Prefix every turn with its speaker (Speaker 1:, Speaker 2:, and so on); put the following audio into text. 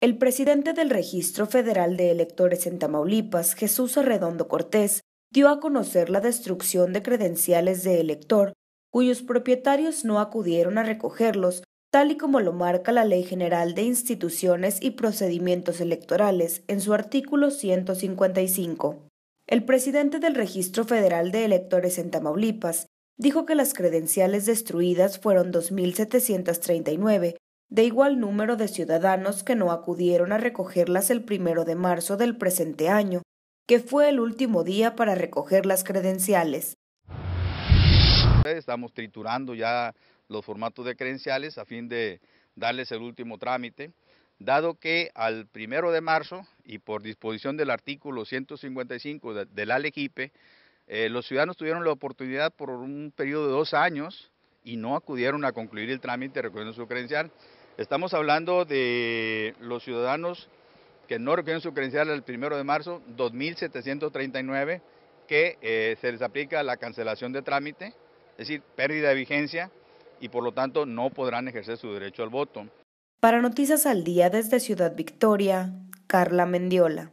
Speaker 1: El presidente del Registro Federal de Electores en Tamaulipas, Jesús Arredondo Cortés, dio a conocer la destrucción de credenciales de elector cuyos propietarios no acudieron a recogerlos, tal y como lo marca la Ley General de Instituciones y Procedimientos Electorales en su artículo 155. El presidente del Registro Federal de Electores en Tamaulipas, dijo que las credenciales destruidas fueron 2.739, de igual número de ciudadanos que no acudieron a recogerlas el primero de marzo del presente año, que fue el último día para recoger las credenciales.
Speaker 2: Estamos triturando ya los formatos de credenciales a fin de darles el último trámite, dado que al primero de marzo y por disposición del artículo 155 del de eh, los ciudadanos tuvieron la oportunidad por un periodo de dos años y no acudieron a concluir el trámite recogiendo su credencial. Estamos hablando de los ciudadanos que no recogieron su credencial el primero de marzo, 2.739, que eh, se les aplica la cancelación de trámite, es decir, pérdida de vigencia, y por lo tanto no podrán ejercer su derecho al voto.
Speaker 1: Para Noticias al Día desde Ciudad Victoria, Carla Mendiola.